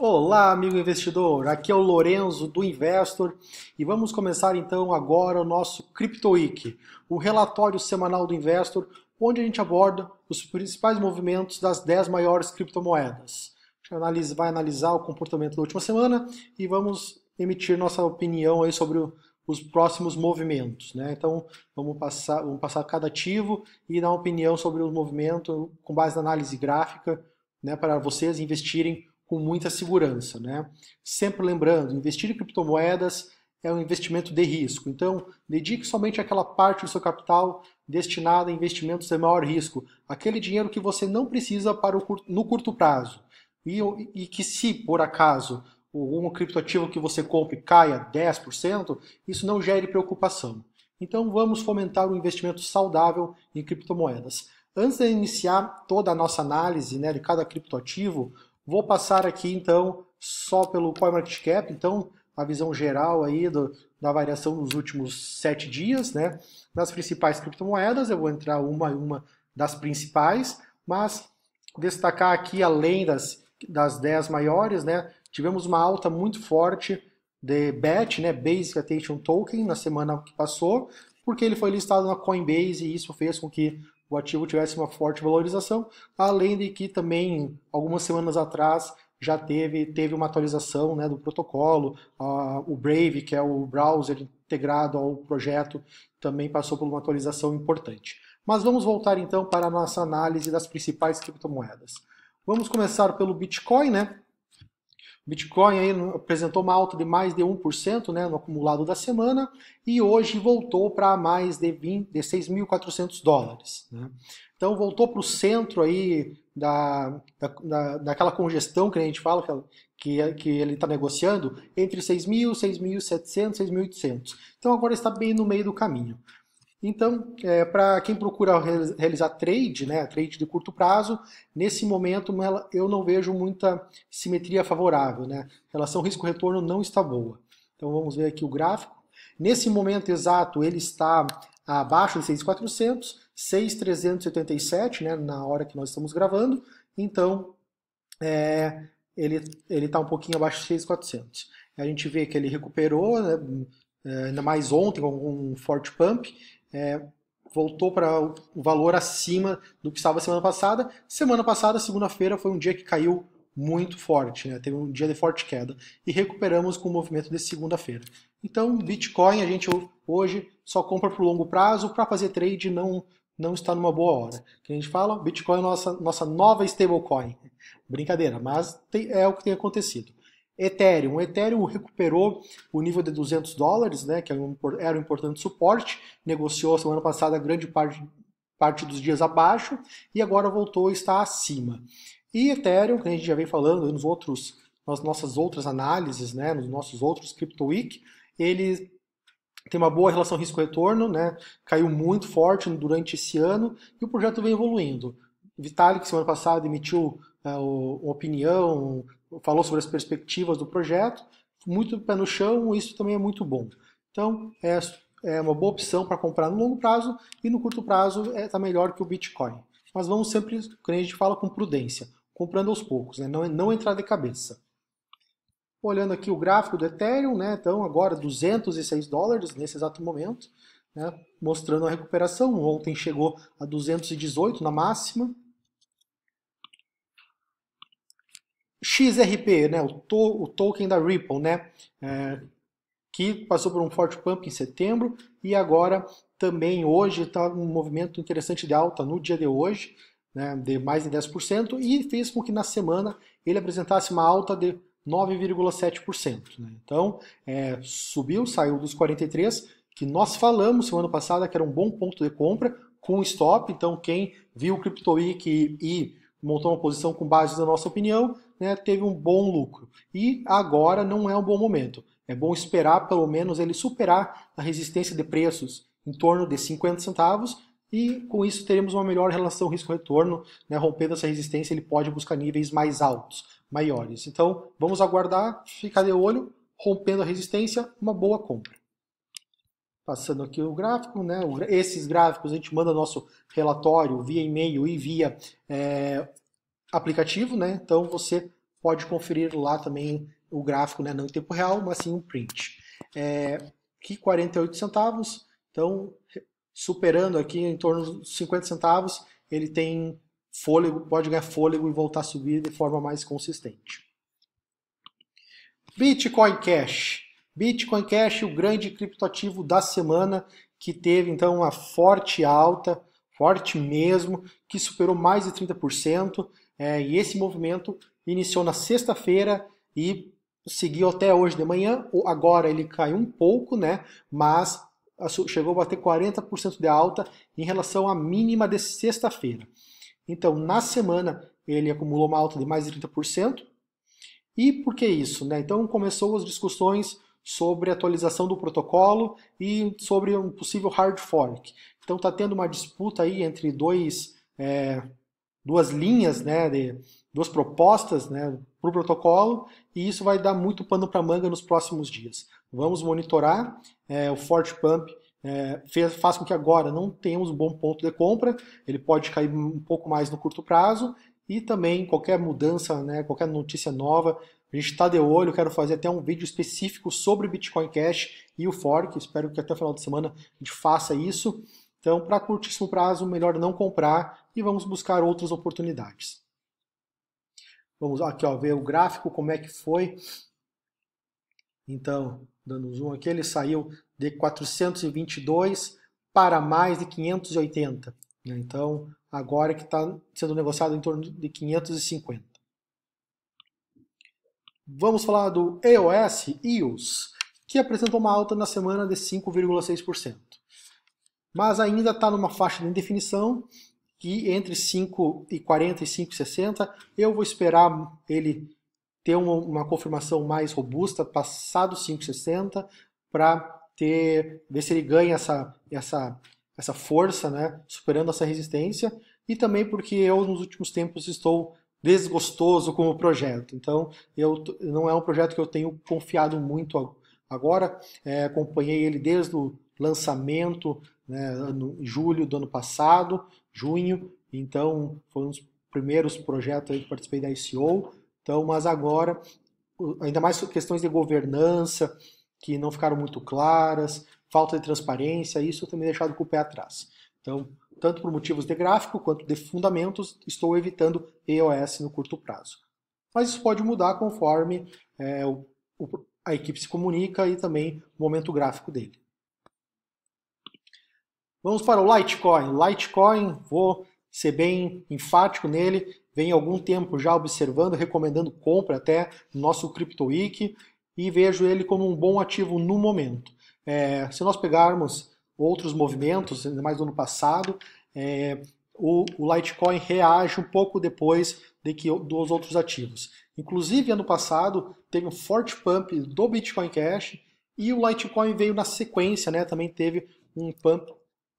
Olá, amigo investidor. Aqui é o Lorenzo do Investor e vamos começar então agora o nosso Crypto Week, o relatório semanal do Investor, onde a gente aborda os principais movimentos das 10 maiores criptomoedas. A gente vai analisar o comportamento da última semana e vamos emitir nossa opinião aí sobre os próximos movimentos, né? Então vamos passar, vamos passar cada ativo e dar uma opinião sobre o movimento com base na análise gráfica, né? Para vocês investirem com muita segurança. Né? Sempre lembrando, investir em criptomoedas é um investimento de risco. Então, dedique somente aquela parte do seu capital destinada a investimentos de maior risco, aquele dinheiro que você não precisa para o no curto prazo. E, e que se, por acaso, algum criptoativo que você compre caia 10%, isso não gere preocupação. Então, vamos fomentar um investimento saudável em criptomoedas. Antes de iniciar toda a nossa análise né, de cada criptoativo, Vou passar aqui então só pelo CoinMarketCap, então a visão geral aí do, da variação nos últimos sete dias, né? Das principais criptomoedas, eu vou entrar uma e uma das principais, mas destacar aqui além das, das dez maiores, né? Tivemos uma alta muito forte de BAT, né? Basic Attention Token, na semana que passou, porque ele foi listado na Coinbase e isso fez com que o ativo tivesse uma forte valorização, além de que também algumas semanas atrás já teve, teve uma atualização né, do protocolo, uh, o Brave, que é o browser integrado ao projeto, também passou por uma atualização importante. Mas vamos voltar então para a nossa análise das principais criptomoedas. Vamos começar pelo Bitcoin, né? Bitcoin aí apresentou uma alta de mais de 1% né, no acumulado da semana e hoje voltou para mais de, de 6.400 dólares. Né? Então voltou para o centro aí da, da, daquela congestão que a gente fala que, que ele está negociando entre 6.000, 6.700, 6.800. Então agora está bem no meio do caminho. Então, é, para quem procura realizar trade, né, trade de curto prazo, nesse momento eu não vejo muita simetria favorável. Né? relação risco-retorno não está boa. Então vamos ver aqui o gráfico. Nesse momento exato ele está abaixo de 6,400, 6,387 né, na hora que nós estamos gravando. Então é, ele está um pouquinho abaixo de 6,400. A gente vê que ele recuperou, né, é, ainda mais ontem com um forte pump, é, voltou para o valor acima do que estava semana passada. Semana passada, segunda-feira, foi um dia que caiu muito forte, né? teve um dia de forte queda e recuperamos com o movimento de segunda-feira. Então, Bitcoin a gente hoje só compra para o longo prazo, para fazer trade não não está numa boa hora. Que a gente fala, Bitcoin é nossa nossa nova stablecoin. Brincadeira, mas tem, é o que tem acontecido. Ethereum. O Ethereum recuperou o nível de 200 dólares, né, que era um importante suporte, negociou semana passada grande parte, parte dos dias abaixo e agora voltou a estar acima. E Ethereum, que a gente já vem falando nos outros, nas nossas outras análises, né, nos nossos outros Crypto Week, ele tem uma boa relação risco-retorno, né, caiu muito forte durante esse ano e o projeto vem evoluindo. Vitalik, semana passada, emitiu eh, uma opinião, falou sobre as perspectivas do projeto, muito pé no chão, isso também é muito bom. Então, é, é uma boa opção para comprar no longo prazo e no curto prazo está é, tá melhor que o Bitcoin. Mas vamos sempre, como a gente fala, com prudência, comprando aos poucos, né? não, não entrar de cabeça. Olhando aqui o gráfico do Ethereum, né? então agora 206 dólares nesse exato momento, né? mostrando a recuperação. Ontem chegou a 218 na máxima, XRP, né, o, to, o token da Ripple, né, é, que passou por um forte pump em setembro e agora também hoje está um movimento interessante de alta no dia de hoje, né, de mais de 10%, e fez com que na semana ele apresentasse uma alta de 9,7%. Né? Então, é, subiu, saiu dos 43, que nós falamos semana passada que era um bom ponto de compra, com stop, então quem viu o CryptoWiki e, e montou uma posição com base na nossa opinião, né, teve um bom lucro. E agora não é um bom momento. É bom esperar pelo menos ele superar a resistência de preços em torno de 50 centavos e com isso teremos uma melhor relação risco-retorno. Né, rompendo essa resistência, ele pode buscar níveis mais altos, maiores. Então vamos aguardar, ficar de olho, rompendo a resistência, uma boa compra passando aqui o gráfico, né? Esses gráficos a gente manda nosso relatório via e-mail e via é, aplicativo, né? Então você pode conferir lá também o gráfico, né? Não em tempo real, mas sim um print. É, que 48 centavos, então superando aqui em torno de 50 centavos, ele tem fôlego, pode ganhar fôlego e voltar a subir de forma mais consistente. Bitcoin Cash Bitcoin Cash, o grande criptoativo da semana, que teve então uma forte alta, forte mesmo, que superou mais de 30%. É, e esse movimento iniciou na sexta-feira e seguiu até hoje de manhã. Agora ele caiu um pouco, né? Mas ah, chegou a bater 40% de alta em relação à mínima de sexta-feira. Então, na semana, ele acumulou uma alta de mais de 30%. E por que isso? Né? Então, começou as discussões sobre atualização do protocolo e sobre um possível hard fork. Então está tendo uma disputa aí entre dois, é, duas linhas, né, de, duas propostas né, para o protocolo e isso vai dar muito pano para manga nos próximos dias. Vamos monitorar é, o Fort Pump é, fez, faz com que agora não tenhamos um bom ponto de compra, ele pode cair um pouco mais no curto prazo e também qualquer mudança, né, qualquer notícia nova a gente está de olho, quero fazer até um vídeo específico sobre o Bitcoin Cash e o Fork. Espero que até o final de semana a gente faça isso. Então, para curtíssimo prazo, melhor não comprar e vamos buscar outras oportunidades. Vamos aqui ó, ver o gráfico, como é que foi. Então, dando zoom aqui, ele saiu de 422 para mais de 580. Né? Então, agora que está sendo negociado em torno de 550. Vamos falar do EOS, EOS, que apresentou uma alta na semana de 5,6%. Mas ainda está numa faixa de indefinição, que entre 5,40 e 5,60 eu vou esperar ele ter uma, uma confirmação mais robusta, passado 5,60, para ter ver se ele ganha essa, essa, essa força, né, superando essa resistência, e também porque eu nos últimos tempos estou desgostoso com o projeto. Então, eu não é um projeto que eu tenho confiado muito agora. É, acompanhei ele desde o lançamento, né, em julho do ano passado, junho. Então, foi um dos primeiros projetos que participei da ICO. Então, mas agora, ainda mais questões de governança que não ficaram muito claras, falta de transparência, isso eu tenho deixado com o pé atrás. Então, tanto por motivos de gráfico quanto de fundamentos, estou evitando EOS no curto prazo. Mas isso pode mudar conforme é, o, a equipe se comunica e também o momento gráfico dele. Vamos para o Litecoin. Litecoin, vou ser bem enfático nele, vem algum tempo já observando, recomendando compra até no nosso CryptoWiki e vejo ele como um bom ativo no momento. É, se nós pegarmos outros movimentos, ainda mais no ano passado, é, o, o, Litecoin reage um pouco depois de que, dos outros ativos. Inclusive, ano passado, teve um forte pump do Bitcoin Cash e o Litecoin veio na sequência, né? Também teve um pump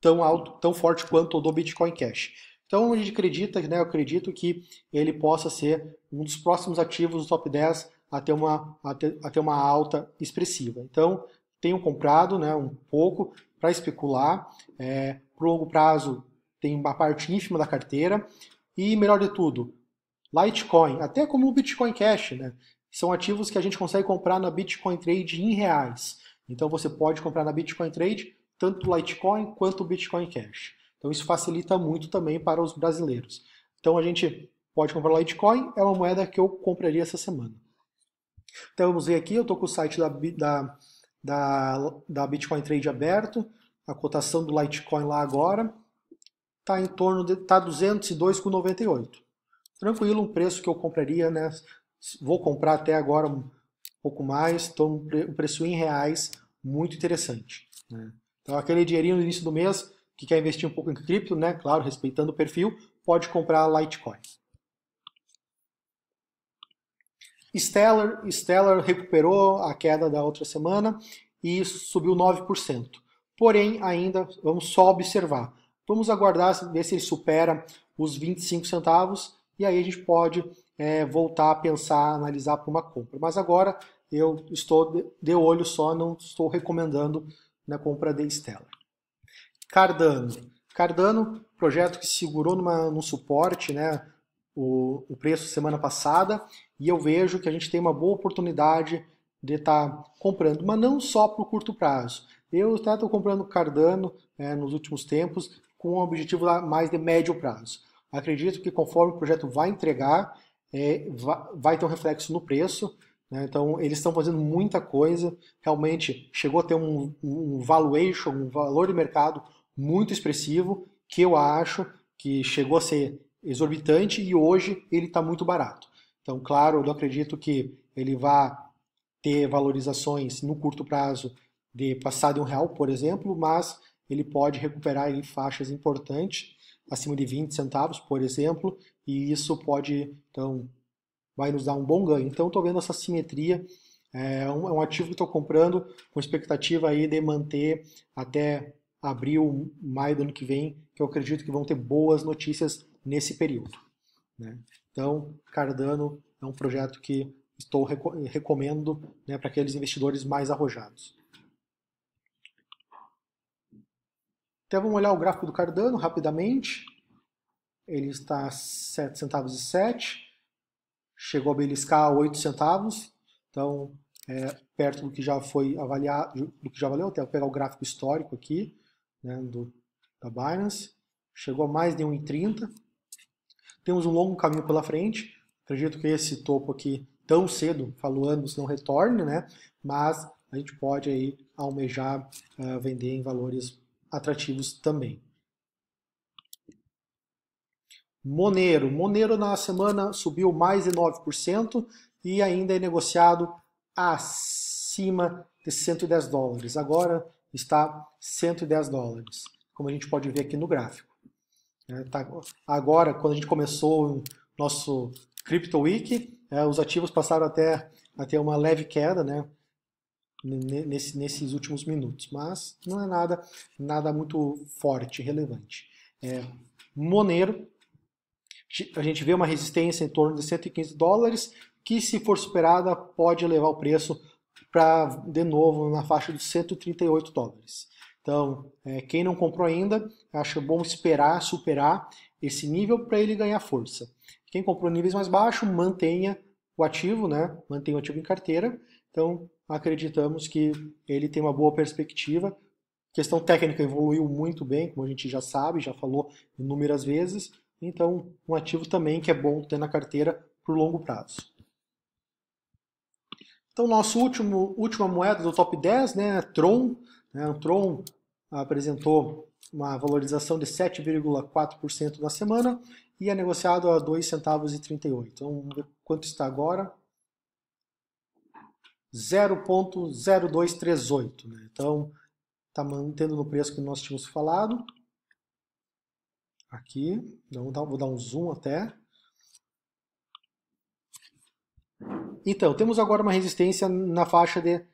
tão alto, tão forte quanto o do Bitcoin Cash. Então a gente acredita, né? Eu acredito que ele possa ser um dos próximos ativos do top 10 a ter uma, a ter, a ter uma alta expressiva. Então, tenho comprado né, um pouco para especular. É, para longo prazo, tem uma parte ínfima da carteira. E, melhor de tudo, Litecoin, até como o Bitcoin Cash, né? são ativos que a gente consegue comprar na Bitcoin Trade em reais. Então você pode comprar na Bitcoin Trade tanto Litecoin quanto Bitcoin Cash. Então isso facilita muito também para os brasileiros. Então a gente pode comprar Litecoin, é uma moeda que eu compraria essa semana. Então vamos ver aqui, eu estou com o site da, da da, da Bitcoin Trade aberto, a cotação do Litecoin lá agora está em torno de tá 202,98. Tranquilo, um preço que eu compraria, né? Vou comprar até agora um pouco mais, então um preço em reais muito interessante. Né? Então aquele dinheirinho no início do mês que quer investir um pouco em cripto, né? Claro, respeitando o perfil, pode comprar Litecoin. Stellar, Stellar recuperou a queda da outra semana e subiu 9%. Porém, ainda vamos só observar. Vamos aguardar ver se ele supera os 25 centavos e aí a gente pode é, voltar a pensar, analisar para uma compra. Mas agora eu estou de olho só, não estou recomendando na né, compra de Stellar. Cardano. Cardano, projeto que segurou numa, num suporte, né? o, o preço semana passada e eu vejo que a gente tem uma boa oportunidade de estar tá comprando, mas não só para o curto prazo. Eu até estou comprando Cardano é, nos últimos tempos com um objetivo mais de médio prazo. Acredito que conforme o projeto vai entregar, é, vai, vai ter um reflexo no preço. Né? Então, eles estão fazendo muita coisa. Realmente, chegou a ter um, um valuation, um valor de mercado muito expressivo, que eu acho que chegou a ser exorbitante e hoje ele está muito barato. Então, claro, eu acredito que ele vá ter valorizações no curto prazo de passar de um real, por exemplo, mas ele pode recuperar em faixas importantes, acima de 20 centavos, por exemplo, e isso pode, então, vai nos dar um bom ganho. Então, estou vendo essa simetria, é um, é um ativo que estou comprando com expectativa aí de manter até abril, maio do ano que vem, que eu acredito que vão ter boas notícias nesse período. Né? Então, Cardano é um projeto que estou recomendo né, para aqueles investidores mais arrojados. Então vamos olhar o gráfico do Cardano rapidamente. Ele está a 7 centavos e 7, chegou a beliscar 8 centavos, então é, perto do que já foi avaliado, do que já valeu, até pegar o gráfico histórico aqui, né, do, da Binance, chegou a mais de 1,30, temos um longo caminho pela frente. Acredito que esse topo aqui, tão cedo, falo anos, não retorne, né? Mas a gente pode aí almejar uh, vender em valores atrativos também. Monero. Monero na semana subiu mais de 9% e ainda é negociado acima de 110 dólares. Agora está 110 dólares, como a gente pode ver aqui no gráfico. Né, tá, agora, quando a gente começou o nosso Crypto Week, é, os ativos passaram até a ter uma leve queda, né? Nesse, nesses últimos minutos, mas não é nada, nada muito forte, relevante. É, Monero, a gente vê uma resistência em torno de 115 dólares, que se for superada pode levar o preço para de novo na faixa de 138 dólares. Então, é, quem não comprou ainda, acho bom esperar superar esse nível para ele ganhar força. Quem comprou níveis mais baixos, mantenha o ativo, né? mantenha o ativo em carteira. Então, acreditamos que ele tem uma boa perspectiva. A questão técnica evoluiu muito bem, como a gente já sabe, já falou inúmeras vezes. Então, um ativo também que é bom ter na carteira para o longo prazo. Então, nosso último, última moeda do top 10, né, Tron, né? Tron apresentou uma valorização de 7,4% na semana e é negociado a 2 centavos e 38. Então, vamos ver quanto está agora. 0,0238. Né? Então, está mantendo no preço que nós tínhamos falado. Aqui, então, vou dar um zoom até. Então, temos agora uma resistência na faixa de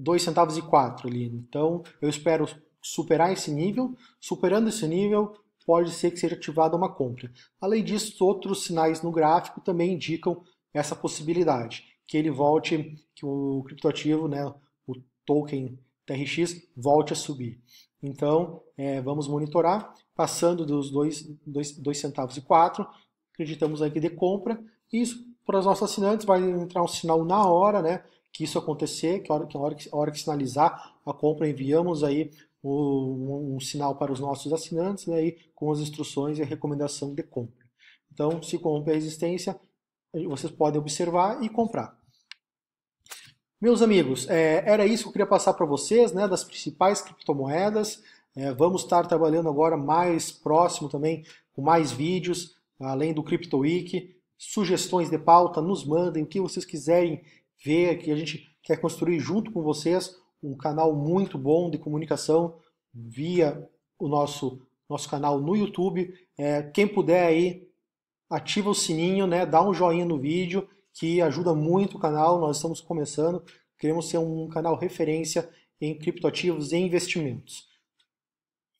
dois centavos e quatro, ali. Então eu espero superar esse nível. Superando esse nível, pode ser que seja ativada uma compra. Além disso, outros sinais no gráfico também indicam essa possibilidade, que ele volte, que o criptoativo, né, o token TRX, volte a subir. Então, é, vamos monitorar, passando dos dois centavos e quatro, acreditamos aqui que dê compra, e isso para os nossos assinantes vai entrar um sinal na hora, né, que isso acontecer, que a hora que, a hora que, a hora que sinalizar a compra, enviamos aí um, um, sinal para os nossos assinantes, né, aí, com as instruções e a recomendação de compra. Então, se romper a resistência, eh, vocês podem observar e comprar. Meus amigos, é, era isso que eu queria passar para vocês, né, das principais criptomoedas. É, vamos estar trabalhando agora mais próximo também, com mais vídeos, além do CryptoWiki. Sugestões de pauta, nos mandem o que vocês quiserem ver que a gente quer construir junto com vocês um canal muito bom de comunicação via o nosso nosso canal no YouTube. É, quem puder aí ativa o sininho, né? Dá um joinha no vídeo que ajuda muito o canal. Nós estamos começando, queremos ser um canal referência em criptoativos e investimentos.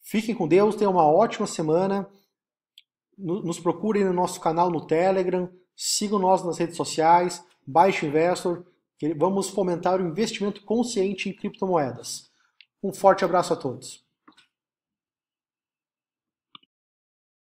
Fiquem com Deus, tenham uma ótima semana. Nos procurem no nosso canal no Telegram, sigam nós nas redes sociais, Baixo Investor, Vamos fomentar o investimento consciente em criptomoedas. Um forte abraço a todos.